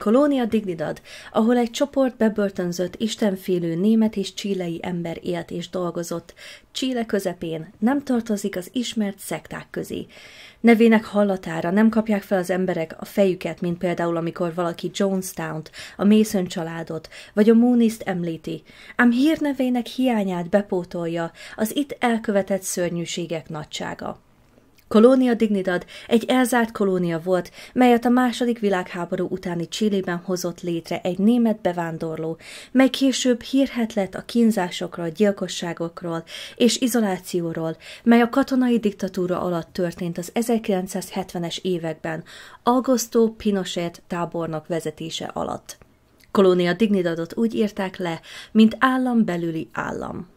Kolónia Dignidad, ahol egy csoport bebörtönzött, istenfélő német és csílei ember élt és dolgozott. Csíle közepén nem tartozik az ismert szekták közé. Nevének hallatára nem kapják fel az emberek a fejüket, mint például amikor valaki Jonestown-t, a Mason családot, vagy a Mooniszt említi, ám hírnevének hiányát bepótolja az itt elkövetett szörnyűségek nagysága. Kolónia Dignidad egy elzárt kolónia volt, melyet a második világháború utáni Csillében hozott létre egy német bevándorló, mely később hírhet lett a kínzásokról, gyilkosságokról és izolációról, mely a katonai diktatúra alatt történt az 1970-es években, Augusto Pinochet tábornok vezetése alatt. Kolónia Dignidadot úgy írták le, mint állam belüli állam.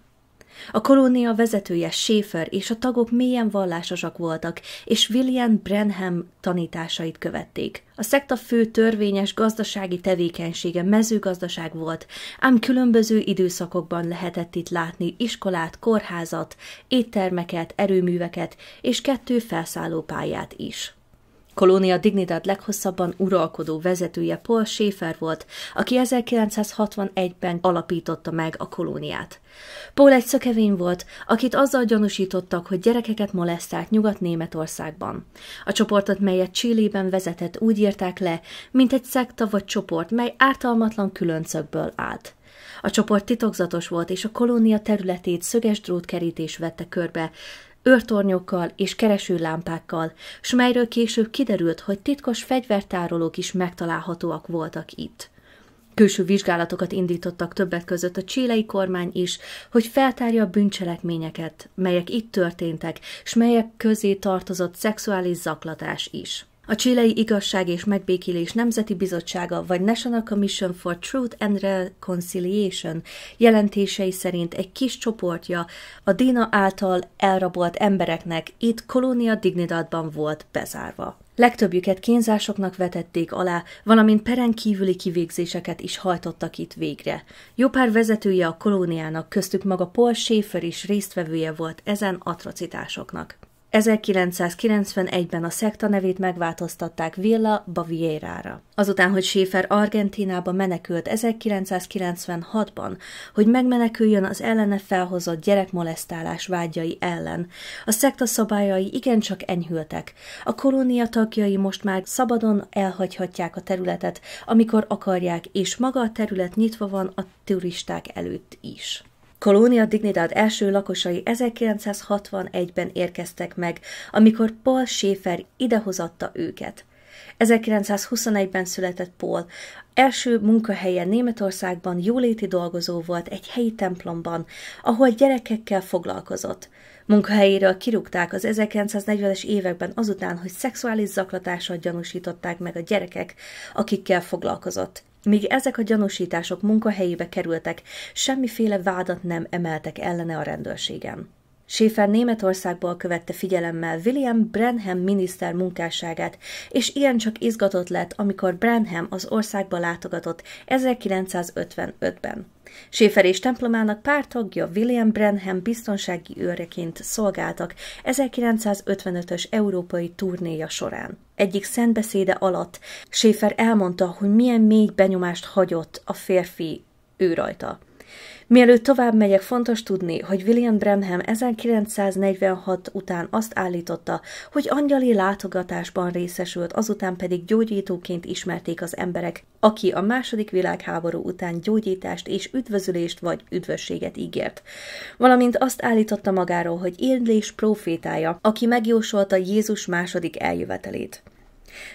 A kolónia vezetője Schaefer és a tagok mélyen vallásosak voltak, és William Branham tanításait követték. A szekta fő törvényes gazdasági tevékenysége mezőgazdaság volt, ám különböző időszakokban lehetett itt látni iskolát, kórházat, éttermeket, erőműveket és kettő felszállópályát is. Kolónia Dignidad leghosszabban uralkodó vezetője Paul Schäfer volt, aki 1961-ben alapította meg a kolóniát. Paul egy szökevény volt, akit azzal gyanúsítottak, hogy gyerekeket molesztált Nyugat-Németországban. A csoportot, melyet Csillében vezetett, úgy írták le, mint egy szekta vagy csoport, mely ártalmatlan különcökből állt. A csoport titokzatos volt, és a kolónia területét szöges drótkerítés vette körbe, őrtornyokkal és kereső lámpákkal, s melyről később kiderült, hogy titkos fegyvertárolók is megtalálhatóak voltak itt. Külső vizsgálatokat indítottak többek között a csilei kormány is, hogy feltárja a bűncselekményeket, melyek itt történtek, s melyek közé tartozott szexuális zaklatás is. A Csilei Igazság és Megbékélés Nemzeti Bizottsága vagy National Commission for Truth and Reconciliation jelentései szerint egy kis csoportja a Dina által elrabolt embereknek itt Kolónia Dignidadban volt bezárva. Legtöbbjüket kínzásoknak vetették alá, valamint peren kívüli kivégzéseket is hajtottak itt végre. Jó pár vezetője a kolóniának, köztük maga Paul Schaefer is résztvevője volt ezen atrocitásoknak. 1991-ben a szekta nevét megváltoztatták Villa Bavierára. Azután, hogy Schäfer Argentinába menekült 1996-ban, hogy megmeneküljön az ellene felhozott gyerekmolesztálás vágyai ellen, a szekta szabályai igencsak enyhültek. A kolónia tagjai most már szabadon elhagyhatják a területet, amikor akarják, és maga a terület nyitva van a turisták előtt is. Kolónia Dignidad első lakosai 1961-ben érkeztek meg, amikor Paul Schäfer idehozatta őket. 1921-ben született Paul. Első munkahelye Németországban jóléti dolgozó volt egy helyi templomban, ahol gyerekekkel foglalkozott. Munkahelyéről kirúgták az 1940-es években azután, hogy szexuális zaklatással gyanúsították meg a gyerekek, akikkel foglalkozott. Míg ezek a gyanúsítások munkahelyébe kerültek, semmiféle vádat nem emeltek ellene a rendőrségen. Schäfer Németországból követte figyelemmel William Branham miniszter munkásságát, és ilyen csak izgatott lett, amikor Branham az országba látogatott 1955-ben. Schäfer és templomának pár tagja William Branham biztonsági őreként szolgáltak 1955-ös európai turnéja során. Egyik szentbeszéde alatt Schäfer elmondta, hogy milyen mély benyomást hagyott a férfi ő rajta. Mielőtt tovább megyek, fontos tudni, hogy William Bramham 1946 után azt állította, hogy angyali látogatásban részesült, azután pedig gyógyítóként ismerték az emberek, aki a második világháború után gyógyítást és üdvözülést vagy üdvösséget ígért. Valamint azt állította magáról, hogy éldés profétája, aki megjósolta Jézus második eljövetelét.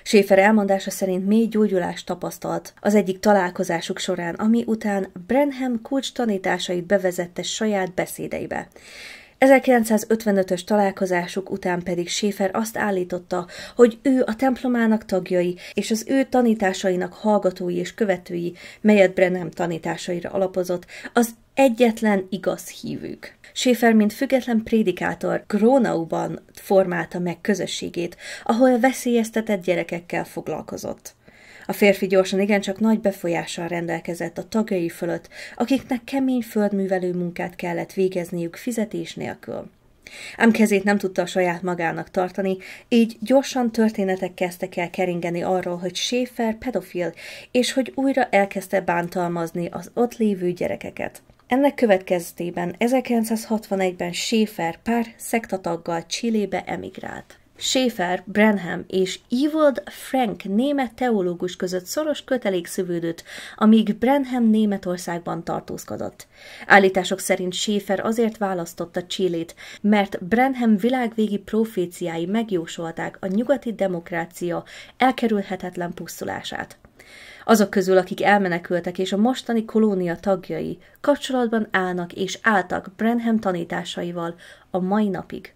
Schaefer elmondása szerint mély gyógyulást tapasztalt az egyik találkozásuk során, ami után Brenham kulcs tanításait bevezette saját beszédeibe. 1955-ös találkozásuk után pedig Schaefer azt állította, hogy ő a templomának tagjai és az ő tanításainak hallgatói és követői, melyet Brenham tanításaira alapozott, az egyetlen igaz hívük. Schaefer, mint független prédikátor, Grónauban formálta meg közösségét, ahol veszélyeztetett gyerekekkel foglalkozott. A férfi gyorsan igencsak nagy befolyással rendelkezett a tagjai fölött, akiknek kemény földművelő munkát kellett végezniük fizetés nélkül. Ám kezét nem tudta a saját magának tartani, így gyorsan történetek kezdtek el keringeni arról, hogy Schaefer pedofil, és hogy újra elkezdte bántalmazni az ott lévő gyerekeket. Ennek következtében 1961-ben Schaefer pár szektataggal Csillébe emigrált. Schaefer, Brenham és Ewald Frank német teológus között szoros kötelék szövődött, amíg Brenham Németországban tartózkodott. Állítások szerint Schaefer azért választotta Csillét, mert Brenham világvégi proféciái megjósolták a nyugati demokrácia elkerülhetetlen pusztulását. Azok közül, akik elmenekültek és a mostani kolónia tagjai kapcsolatban állnak és álltak Brenham tanításaival a mai napig.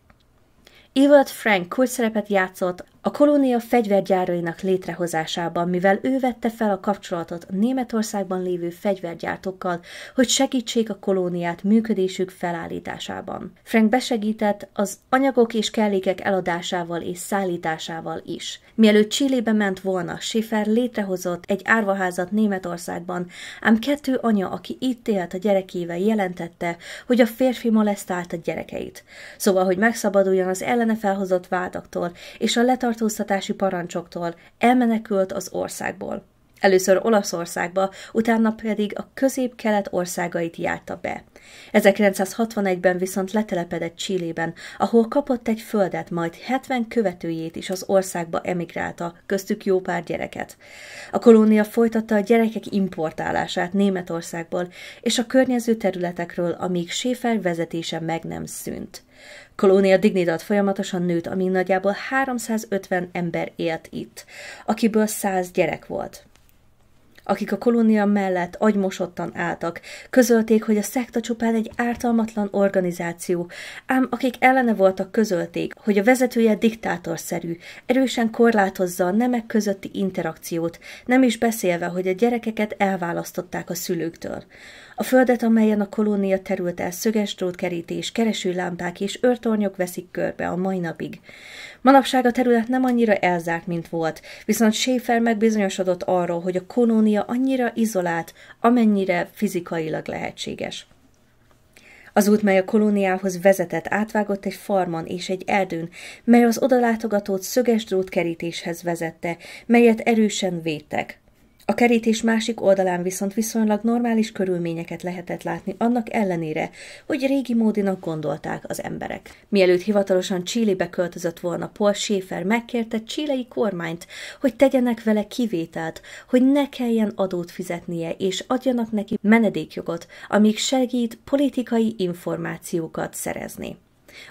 Evert Frank kulcsszerepet játszott a kolónia fegyvergyárainak létrehozásában, mivel ő vette fel a kapcsolatot a Németországban lévő fegyvergyártókkal, hogy segítsék a kolóniát működésük felállításában. Frank besegített az anyagok és kellékek eladásával és szállításával is. Mielőtt Csillébe ment volna, Schiffer létrehozott egy árvaházat Németországban, ám kettő anya, aki itt élt a gyerekével, jelentette, hogy a férfi a gyerekeit. Szóval, hogy megszabaduljon az ellene felhozott vádaktól, és a letartó letartóztatási parancsoktól elmenekült az országból. Először Olaszországba, utána pedig a közép-kelet országait járta be. 1961-ben viszont letelepedett Csillében, ahol kapott egy földet, majd 70 követőjét is az országba emigrálta, köztük jó pár gyereket. A kolónia folytatta a gyerekek importálását Németországból és a környező területekről, amíg Schäfer vezetése meg nem szűnt. Kolónia Dignidad folyamatosan nőtt, amíg nagyjából 350 ember élt itt, akiből 100 gyerek volt akik a kolónia mellett agymosottan álltak, közölték, hogy a szekta csupán egy ártalmatlan organizáció, ám akik ellene voltak közölték, hogy a vezetője diktátorszerű, erősen korlátozza a nemek közötti interakciót, nem is beszélve, hogy a gyerekeket elválasztották a szülőktől. A földet, amelyen a kolónia terült el, szöges drótkerítés, lámpák és őrtornyok veszik körbe a mai napig. Manapság a terület nem annyira elzárt, mint volt, viszont Schaefer megbizonyosodott arról, hogy a kolónia annyira izolált, amennyire fizikailag lehetséges. Az út, mely a kolóniához vezetett, átvágott egy farmon és egy erdőn, mely az odalátogatót szöges drótkerítéshez vezette, melyet erősen védtek. A kerítés másik oldalán viszont viszonylag normális körülményeket lehetett látni, annak ellenére, hogy régi módinak gondolták az emberek. Mielőtt hivatalosan Csillibe költözött volna, Paul Schäfer megkérte csilei kormányt, hogy tegyenek vele kivételt, hogy ne kelljen adót fizetnie, és adjanak neki menedékjogot, amíg segít politikai információkat szerezni.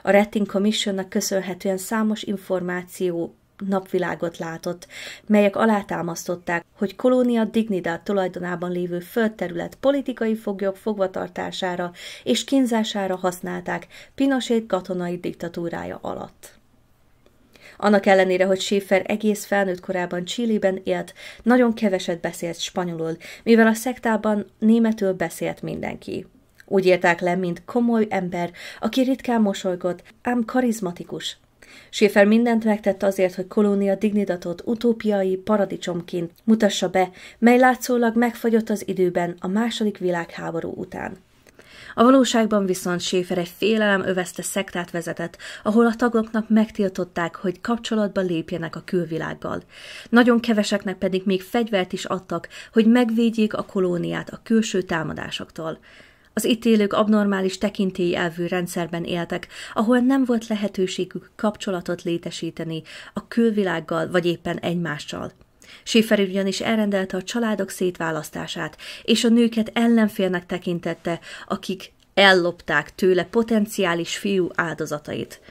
A Retting Commissionnak köszönhetően számos információ napvilágot látott, melyek alátámasztották, hogy kolónia Dignidad tulajdonában lévő földterület politikai foglyok fogvatartására és kínzására használták Pinochet katonai diktatúrája alatt. Annak ellenére, hogy Schäfer egész felnőtt korában Csillében élt, nagyon keveset beszélt spanyolul, mivel a szektában németül beszélt mindenki. Úgy írták le, mint komoly ember, aki ritkán mosolygott, ám karizmatikus, Schäfer mindent megtett azért, hogy kolónia dignidatot utópiai paradicsomként mutassa be, mely látszólag megfagyott az időben a második világháború után. A valóságban viszont Schäfer egy félelem övezte szektát vezetett, ahol a tagoknak megtiltották, hogy kapcsolatba lépjenek a külvilággal. Nagyon keveseknek pedig még fegyvert is adtak, hogy megvédjék a kolóniát a külső támadásoktól. Az itt élők abnormális tekintély elvű rendszerben éltek, ahol nem volt lehetőségük kapcsolatot létesíteni a külvilággal vagy éppen egymással. Schiffer ugyanis elrendelte a családok szétválasztását, és a nőket ellenfélnek tekintette, akik ellopták tőle potenciális fiú áldozatait.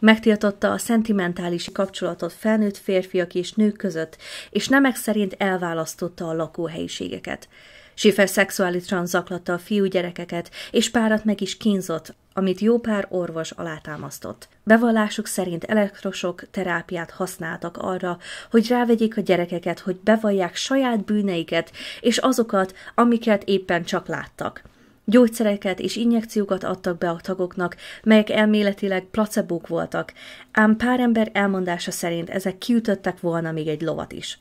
Megtiltotta a szentimentális kapcsolatot felnőtt férfiak és nők között, és nemek szerint elválasztotta a lakóhelyiségeket. Schiffer szexuálisan zaklatta a fiú gyerekeket, és párat meg is kínzott, amit jó pár orvos alátámasztott. Bevallásuk szerint elektrosok terápiát használtak arra, hogy rávegyék a gyerekeket, hogy bevallják saját bűneiket és azokat, amiket éppen csak láttak. Gyógyszereket és injekciókat adtak be a tagoknak, melyek elméletileg placebók voltak, ám pár ember elmondása szerint ezek kiütöttek volna még egy lovat is.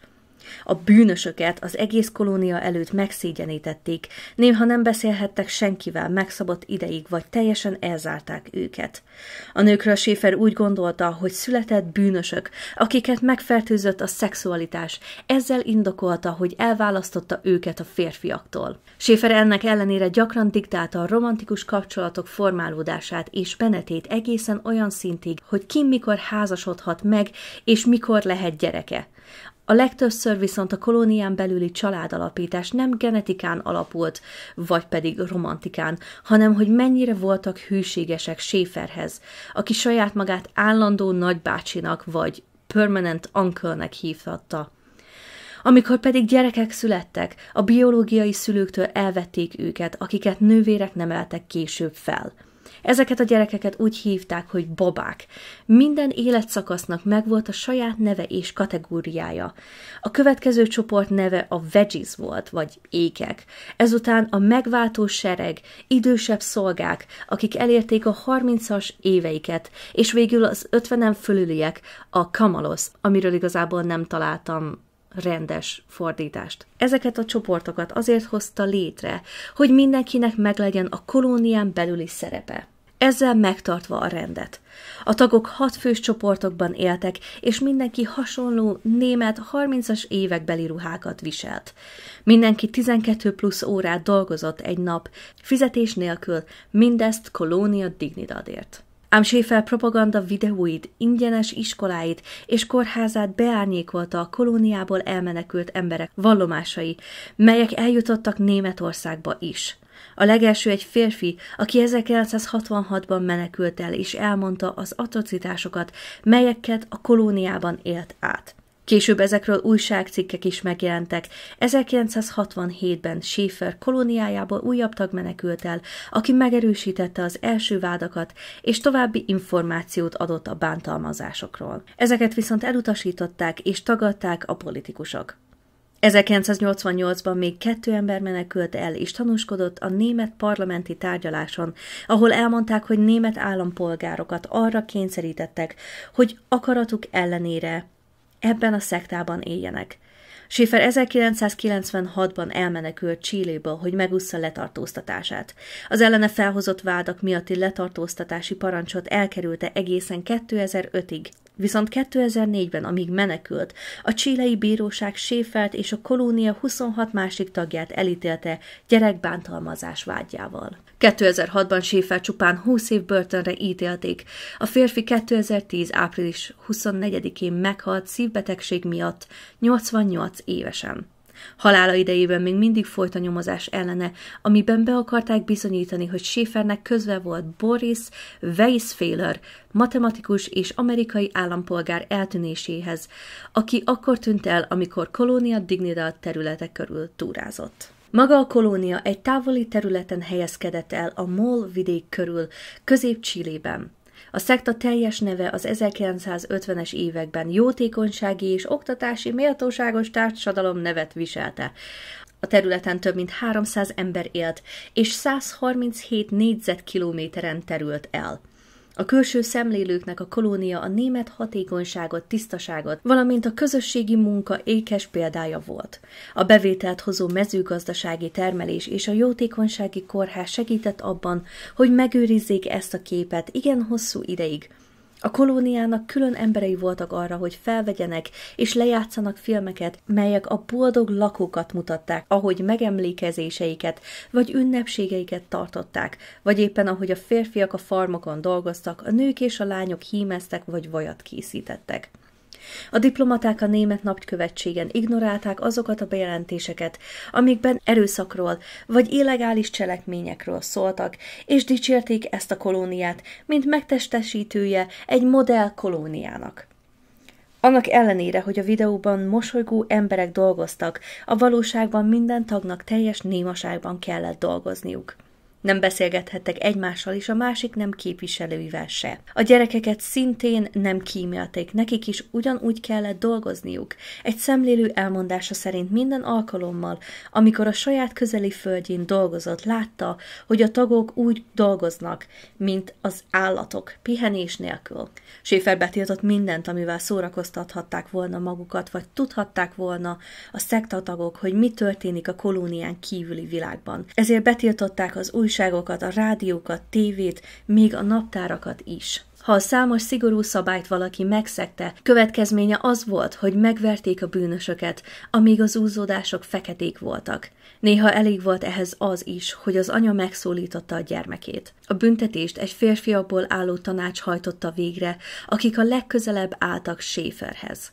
A bűnösöket az egész kolónia előtt megszégyenítették, néha nem beszélhettek senkivel megszabott ideig, vagy teljesen elzárták őket. A nőkről Schäfer úgy gondolta, hogy született bűnösök, akiket megfertőzött a szexualitás, ezzel indokolta, hogy elválasztotta őket a férfiaktól. Schäfer ennek ellenére gyakran diktálta a romantikus kapcsolatok formálódását és benetét egészen olyan szintig, hogy ki mikor házasodhat meg, és mikor lehet gyereke. A legtöbbször viszont a kolónián belüli családalapítás nem genetikán alapult, vagy pedig romantikán, hanem hogy mennyire voltak hűségesek Séferhez, aki saját magát állandó nagybácsinak vagy permanent uncle-nek hívhatta. Amikor pedig gyerekek születtek, a biológiai szülőktől elvették őket, akiket nővérek eltek később fel – Ezeket a gyerekeket úgy hívták, hogy babák. Minden életszakasznak megvolt a saját neve és kategóriája. A következő csoport neve a veggies volt, vagy ékek. Ezután a megváltó sereg, idősebb szolgák, akik elérték a 30-as éveiket, és végül az 50-en fölüliek, a kamalosz, amiről igazából nem találtam rendes fordítást. Ezeket a csoportokat azért hozta létre, hogy mindenkinek meglegyen a kolónián belüli szerepe ezzel megtartva a rendet. A tagok hat fős csoportokban éltek, és mindenki hasonló német 30-as évekbeli ruhákat viselt. Mindenki 12 plusz órát dolgozott egy nap, fizetés nélkül, mindezt kolónia dignidadért. Ám Schaefer propaganda videóit, ingyenes iskoláit és kórházát beárnyékolta a kolóniából elmenekült emberek vallomásai, melyek eljutottak Németországba is – a legelső egy férfi, aki 1966-ban menekült el, és elmondta az atrocitásokat, melyeket a kolóniában élt át. Később ezekről újságcikkek is megjelentek. 1967-ben Schaefer kolóniájából újabb tag menekült el, aki megerősítette az első vádakat, és további információt adott a bántalmazásokról. Ezeket viszont elutasították és tagadták a politikusok. 1988-ban még kettő ember menekült el és tanúskodott a német parlamenti tárgyaláson, ahol elmondták, hogy német állampolgárokat arra kényszerítettek, hogy akaratuk ellenére ebben a szektában éljenek. Schiffer 1996-ban elmenekült Csilléből, hogy megussza letartóztatását. Az ellene felhozott vádak miatti letartóztatási parancsot elkerülte egészen 2005-ig, Viszont 2004-ben, amíg menekült, a csilei bíróság Séfelt és a kolónia 26 másik tagját elítélte gyerekbántalmazás vágyával. 2006-ban Schaefer csupán 20 év börtönre ítélték. A férfi 2010. április 24-én meghalt szívbetegség miatt 88 évesen. Halála idejében még mindig folyt a nyomozás ellene, amiben be akarták bizonyítani, hogy Schaefernek közve volt Boris Weissfehler, matematikus és amerikai állampolgár eltűnéséhez, aki akkor tűnt el, amikor Kolónia Dignidad területek körül túrázott. Maga a kolónia egy távoli területen helyezkedett el a Mol vidék körül, közép-Csillében. A szekta teljes neve az 1950-es években jótékonysági és oktatási méltóságos társadalom nevet viselte. A területen több mint 300 ember élt, és 137 négyzetkilométeren terült el. A külső szemlélőknek a kolónia a német hatékonyságot, tisztaságot, valamint a közösségi munka ékes példája volt. A bevételt hozó mezőgazdasági termelés és a jótékonysági kórház segített abban, hogy megőrizzék ezt a képet igen hosszú ideig, a kolóniának külön emberei voltak arra, hogy felvegyenek és lejátszanak filmeket, melyek a boldog lakókat mutatták, ahogy megemlékezéseiket vagy ünnepségeiket tartották, vagy éppen ahogy a férfiak a farmokon dolgoztak, a nők és a lányok hímeztek vagy vajat készítettek. A diplomaták a német nagykövetségen ignorálták azokat a bejelentéseket, amikben erőszakról vagy illegális cselekményekről szóltak, és dicsérték ezt a kolóniát, mint megtestesítője egy modell kolóniának. Annak ellenére, hogy a videóban mosolygó emberek dolgoztak, a valóságban minden tagnak teljes némaságban kellett dolgozniuk. Nem beszélgethettek egymással, is a másik nem képviselőivel se. A gyerekeket szintén nem kímélték, nekik is ugyanúgy kellett dolgozniuk. Egy szemlélő elmondása szerint minden alkalommal, amikor a saját közeli földjén dolgozott, látta, hogy a tagok úgy dolgoznak, mint az állatok, pihenés nélkül. Schäfer betiltott mindent, amivel szórakoztathatták volna magukat, vagy tudhatták volna a szektatagok, hogy mi történik a kolónián kívüli világban. Ezért betiltották az új újságokat, a rádiókat, tévét, még a naptárakat is. Ha a számos szigorú szabályt valaki megszegte, következménye az volt, hogy megverték a bűnösöket, amíg az úzódások feketék voltak. Néha elég volt ehhez az is, hogy az anya megszólította a gyermekét. A büntetést egy férfiakból álló tanács hajtotta végre, akik a legközelebb álltak Schaeferhez.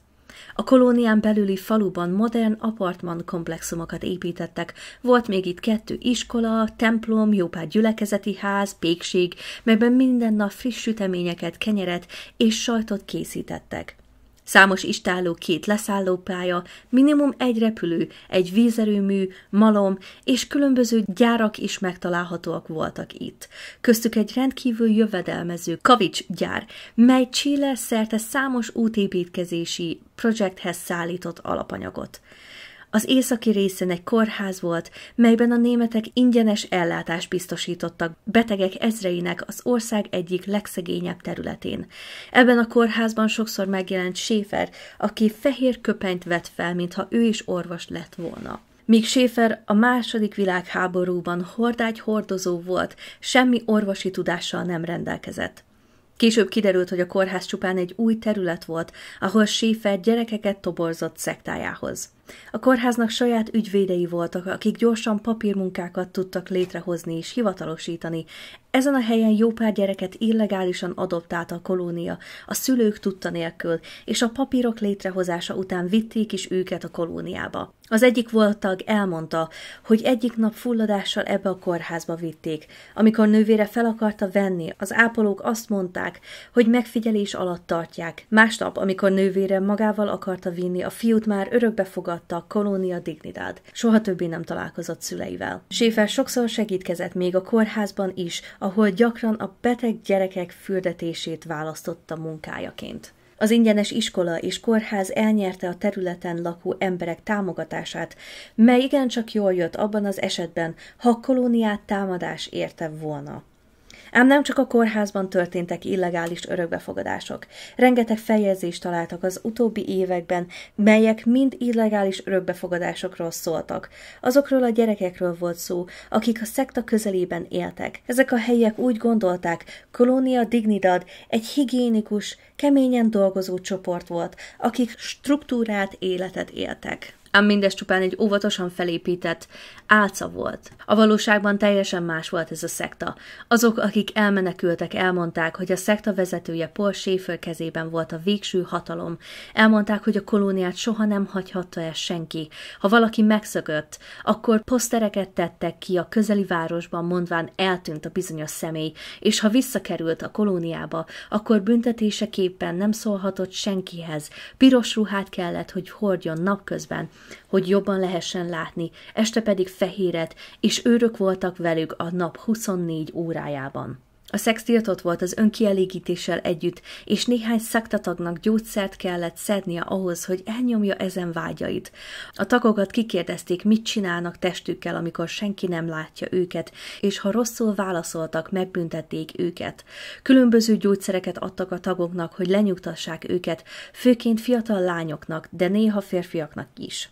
A kolónián belüli faluban modern apartman komplexumokat építettek. Volt még itt kettő iskola, templom, jó pár gyülekezeti ház, pékség, melyben minden nap friss süteményeket, kenyeret és sajtot készítettek. Számos istálló, két leszállópálya, minimum egy repülő, egy vízerőmű, malom és különböző gyárak is megtalálhatóak voltak itt. Köztük egy rendkívül jövedelmező kavics gyár, mely Chile szerte számos útépítkezési projekthez szállított alapanyagot. Az északi részen egy kórház volt, melyben a németek ingyenes ellátást biztosítottak betegek ezreinek az ország egyik legszegényebb területén. Ebben a kórházban sokszor megjelent Schäfer, aki fehér köpenyt vett fel, mintha ő is orvos lett volna. Míg Schäfer a második világháborúban hordágy hordozó volt, semmi orvosi tudással nem rendelkezett. Később kiderült, hogy a kórház csupán egy új terület volt, ahol Schaefer gyerekeket toborzott szektájához. A kórháznak saját ügyvédei voltak, akik gyorsan papírmunkákat tudtak létrehozni és hivatalosítani, ezen a helyen jó pár gyereket illegálisan adoptált a kolónia, a szülők tudta nélkül, és a papírok létrehozása után vitték is őket a kolóniába. Az egyik volt tag elmondta, hogy egyik nap fulladással ebbe a kórházba vitték. Amikor nővére fel akarta venni, az ápolók azt mondták, hogy megfigyelés alatt tartják. Másnap, amikor nővére magával akarta vinni, a fiút már örökbe fogadta a kolónia dignidát. Soha többé nem találkozott szüleivel. Séfer sokszor segítkezett még a kórházban is, ahol gyakran a beteg gyerekek fürdetését választotta munkájaként. Az ingyenes iskola és kórház elnyerte a területen lakó emberek támogatását, mely igencsak jól jött abban az esetben, ha kolóniát támadás érte volna. Ám nem csak a kórházban történtek illegális örökbefogadások. Rengeteg feljegyzést találtak az utóbbi években, melyek mind illegális örökbefogadásokról szóltak. Azokról a gyerekekről volt szó, akik a szekta közelében éltek. Ezek a helyiek úgy gondolták, Kolónia Dignidad egy higiénikus, keményen dolgozó csoport volt, akik struktúrát életet éltek ám mindez csupán egy óvatosan felépített álca volt. A valóságban teljesen más volt ez a szekta. Azok, akik elmenekültek, elmondták, hogy a szekta vezetője Paul Schaefer kezében volt a végső hatalom. Elmondták, hogy a kolóniát soha nem hagyhatta el senki. Ha valaki megszökött, akkor posztereket tettek ki a közeli városban, mondván eltűnt a bizonyos személy, és ha visszakerült a kolóniába, akkor büntetéseképpen nem szólhatott senkihez. Piros ruhát kellett, hogy hordjon napközben, hogy jobban lehessen látni, este pedig fehéret, és őrök voltak velük a nap 24 órájában. A szex tiltott volt az önkielégítéssel együtt, és néhány szaktatagnak gyógyszert kellett szednie ahhoz, hogy elnyomja ezen vágyait. A tagokat kikérdezték, mit csinálnak testükkel, amikor senki nem látja őket, és ha rosszul válaszoltak, megbüntették őket. Különböző gyógyszereket adtak a tagoknak, hogy lenyugtassák őket, főként fiatal lányoknak, de néha férfiaknak is.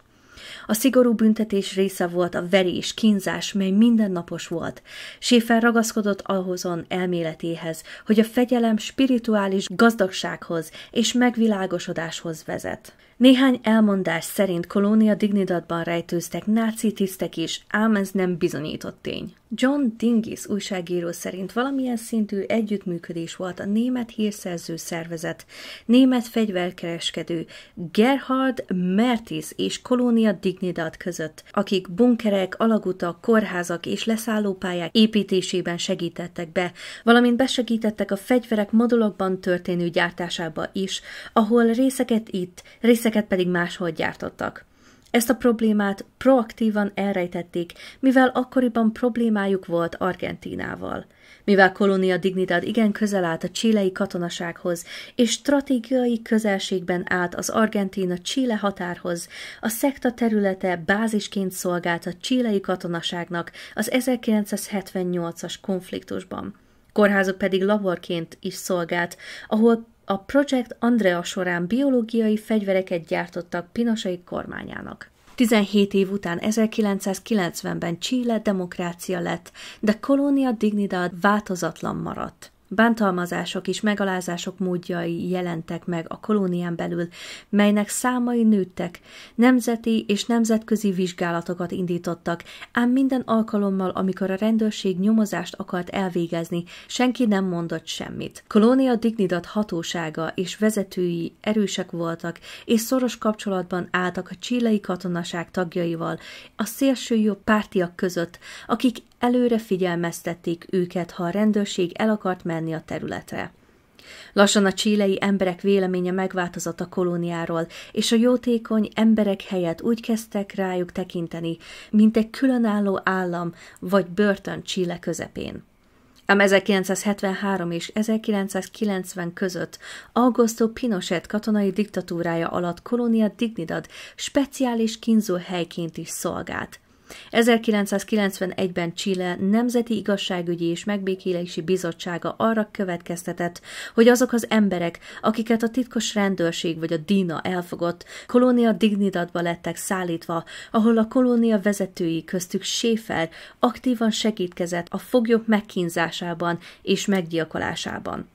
A szigorú büntetés része volt a verés, kínzás, mely mindennapos volt. Séfer ragaszkodott ahhozon elméletéhez, hogy a fegyelem spirituális gazdagsághoz és megvilágosodáshoz vezet. Néhány elmondás szerint kolónia dignidadban rejtőztek náci tisztek is, ám ez nem bizonyított tény. John Dingis újságíró szerint valamilyen szintű együttműködés volt a német hírszerző szervezet, német fegyverkereskedő Gerhard Mertis és kolónia Dignidad között, akik bunkerek, alagutak, kórházak és leszállópályák építésében segítettek be, valamint besegítettek a fegyverek modulokban történő gyártásába is, ahol részeket itt, részeket ezeket pedig máshol gyártottak. Ezt a problémát proaktívan elrejtették, mivel akkoriban problémájuk volt Argentínával. Mivel Kolónia Dignidad igen közel állt a csilei katonasághoz, és stratégiai közelségben állt az Argentina-Chile határhoz, a szekta területe bázisként szolgált a csilei katonaságnak az 1978-as konfliktusban. Kórházok pedig laborként is szolgált, ahol a Project Andrea során biológiai fegyvereket gyártottak Pinosai kormányának. 17 év után 1990-ben Chile demokrácia lett, de Colonia Dignidad változatlan maradt. Bántalmazások és megalázások módjai jelentek meg a kolónián belül, melynek számai nőttek, nemzeti és nemzetközi vizsgálatokat indítottak, ám minden alkalommal, amikor a rendőrség nyomozást akart elvégezni, senki nem mondott semmit. Kolónia Dignidad hatósága és vezetői erősek voltak, és szoros kapcsolatban álltak a csillai katonaság tagjaival, a szélső jobb pártiak között, akik előre figyelmeztették őket, ha a rendőrség el akart menni, menni a területre. Lassan a csílei emberek véleménye megváltozott a kolóniáról, és a jótékony emberek helyett úgy kezdtek rájuk tekinteni, mint egy különálló állam vagy börtön Csíle közepén. Ám 1973 és 1990 között Augusto Pinochet katonai diktatúrája alatt kolónia Dignidad speciális kínzó helyként is szolgált – 1991-ben Chile Nemzeti Igazságügyi és Megbékélési Bizottsága arra következtetett, hogy azok az emberek, akiket a titkos rendőrség vagy a DINA elfogott, kolónia Dignidadba lettek szállítva, ahol a kolónia vezetői köztük Séfer aktívan segítkezett a foglyok megkínzásában és meggyilkolásában.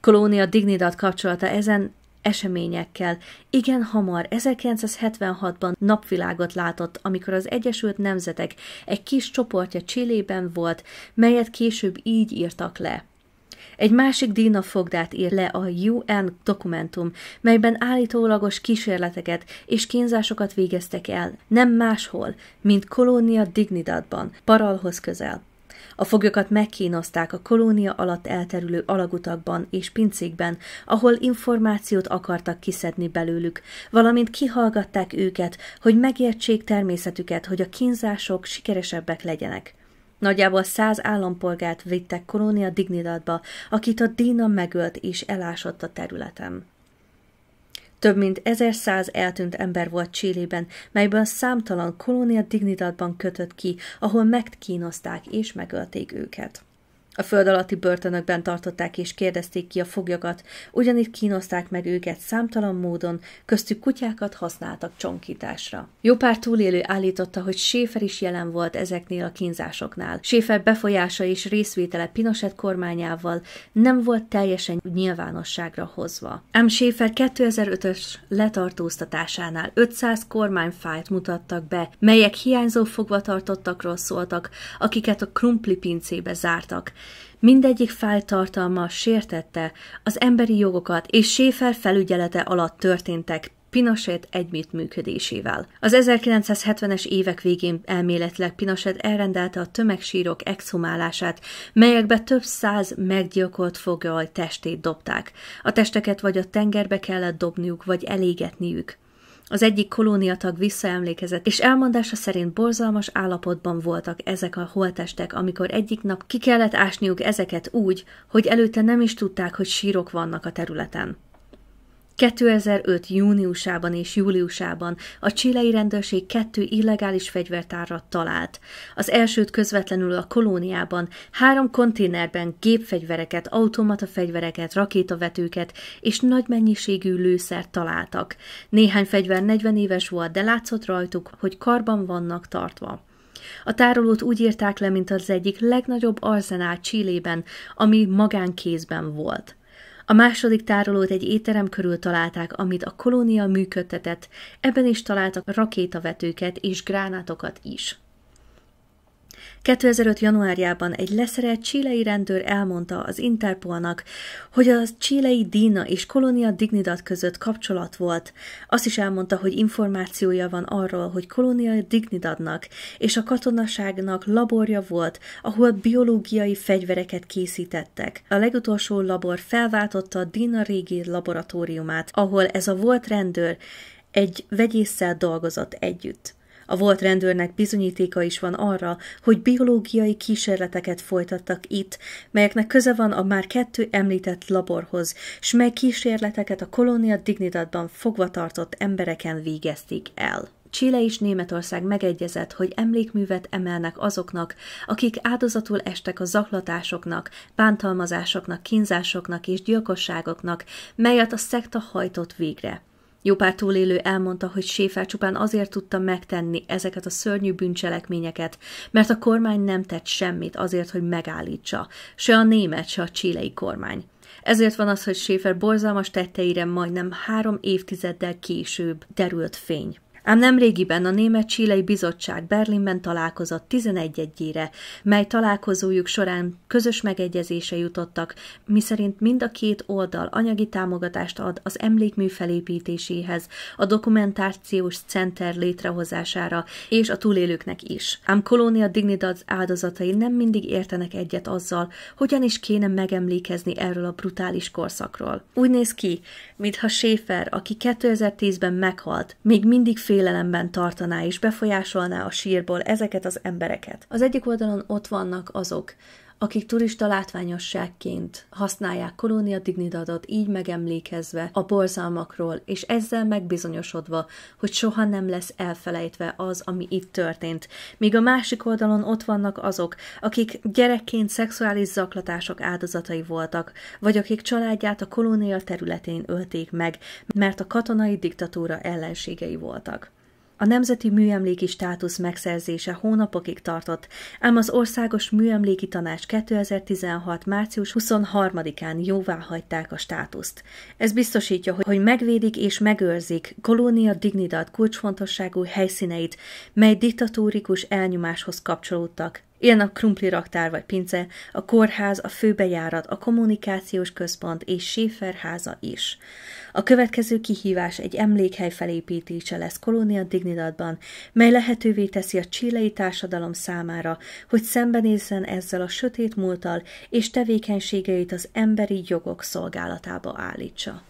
Kolónia Dignidad kapcsolata ezen eseményekkel. Igen hamar, 1976-ban napvilágot látott, amikor az Egyesült Nemzetek egy kis csoportja Csillében volt, melyet később így írtak le. Egy másik Dina fogdát ír le a UN dokumentum, melyben állítólagos kísérleteket és kínzásokat végeztek el, nem máshol, mint Kolónia Dignidadban, Paralhoz közel. A foglyokat megkínozták a kolónia alatt elterülő alagutakban és pincékben, ahol információt akartak kiszedni belőlük, valamint kihallgatták őket, hogy megértsék természetüket, hogy a kínzások sikeresebbek legyenek. Nagyjából száz állampolgárt vittek kolónia Dignidadba, akit a Dína megölt és elásott a területen. Több mint 1100 eltűnt ember volt Csillében, melyben számtalan kolónia dignitatban kötött ki, ahol megkínozták és megölték őket. A föld alatti börtönökben tartották és kérdezték ki a foglyokat, ugyanitt kínozták meg őket számtalan módon, köztük kutyákat használtak csonkításra. Jó pár túlélő állította, hogy Séfer is jelen volt ezeknél a kínzásoknál. Séfer befolyása és részvétele Pinochet kormányával nem volt teljesen nyilvánosságra hozva. Ám Séfer 2005-ös letartóztatásánál 500 kormányfájt mutattak be, melyek hiányzó fogvatartottakról szóltak, akiket a krumpli pincébe zártak, Mindegyik fájl tartalma sértette az emberi jogokat és Schäfer felügyelete alatt történtek Pinochet együttműködésével. Az 1970-es évek végén elméletileg Pinochet elrendelte a tömegsírok exhumálását, melyekbe több száz meggyilkolt fogoly testét dobták. A testeket vagy a tengerbe kellett dobniuk, vagy elégetniük. Az egyik kolóniatag visszaemlékezett, és elmondása szerint borzalmas állapotban voltak ezek a holtestek, amikor egyik nap ki kellett ásniuk ezeket úgy, hogy előtte nem is tudták, hogy sírok vannak a területen. 2005. júniusában és júliusában a csilei rendőrség kettő illegális fegyvertárat talált. Az elsőt közvetlenül a kolóniában, három konténerben gépfegyvereket, automata fegyvereket, rakétavetőket és nagy mennyiségű lőszert találtak. Néhány fegyver 40 éves volt, de látszott rajtuk, hogy karban vannak tartva. A tárolót úgy írták le, mint az egyik legnagyobb arzenál Csillében, ami magánkézben volt. A második tárolót egy étterem körül találták, amit a kolónia működtetett, ebben is találtak rakétavetőket és gránátokat is. 2005. januárjában egy leszerelt csilei rendőr elmondta az Interpolnak, hogy a csilei Dina és Kolonia Dignidad között kapcsolat volt. Azt is elmondta, hogy információja van arról, hogy Kolonia Dignidadnak és a katonaságnak laborja volt, ahol biológiai fegyvereket készítettek. A legutolsó labor felváltotta a Dina régi laboratóriumát, ahol ez a volt rendőr egy vegyésszel dolgozott együtt. A volt rendőrnek bizonyítéka is van arra, hogy biológiai kísérleteket folytattak itt, melyeknek köze van a már kettő említett laborhoz, s mely kísérleteket a kolónia Dignitatban fogva tartott embereken végezték el. Chile és Németország megegyezett, hogy emlékművet emelnek azoknak, akik áldozatul estek a zaklatásoknak, bántalmazásoknak, kínzásoknak és gyilkosságoknak, melyet a szekta hajtott végre. Jó pár túlélő elmondta, hogy Séfer csupán azért tudta megtenni ezeket a szörnyű bűncselekményeket, mert a kormány nem tett semmit azért, hogy megállítsa, se a német, se a csilei kormány. Ezért van az, hogy Séfer borzalmas tetteire majdnem három évtizeddel később derült fény. Ám nemrégiben a Német-Csilei Bizottság Berlinben találkozott 11 egyére, mely találkozójuk során közös megegyezése jutottak, miszerint mind a két oldal anyagi támogatást ad az emlékmű felépítéséhez, a dokumentációs center létrehozására és a túlélőknek is. Ám Kolónia Dignidad áldozatai nem mindig értenek egyet azzal, hogyan is kéne megemlékezni erről a brutális korszakról. Úgy néz ki, mintha Schäfer, aki 2010-ben meghalt, még mindig félelemben tartaná és befolyásolná a sírból ezeket az embereket. Az egyik oldalon ott vannak azok, akik turista látványosságként használják Kolónia Dignidadot, így megemlékezve a borzalmakról, és ezzel megbizonyosodva, hogy soha nem lesz elfelejtve az, ami itt történt. Míg a másik oldalon ott vannak azok, akik gyerekként szexuális zaklatások áldozatai voltak, vagy akik családját a kolónia területén ölték meg, mert a katonai diktatúra ellenségei voltak. A nemzeti műemléki státusz megszerzése hónapokig tartott, ám az Országos Műemléki Tanács 2016. március 23-án jóvá hagyták a státuszt. Ez biztosítja, hogy megvédik és megőrzik Kolónia Dignidad kulcsfontosságú helyszíneit, mely diktatórikus elnyomáshoz kapcsolódtak, Ilyen a krumpli raktár vagy pince, a kórház, a főbejárat, a kommunikációs központ és Schäfer háza is. A következő kihívás egy emlékhely felépítése lesz Kolónia Dignidadban, mely lehetővé teszi a csilei társadalom számára, hogy szembenézzen ezzel a sötét múltal és tevékenységeit az emberi jogok szolgálatába állítsa.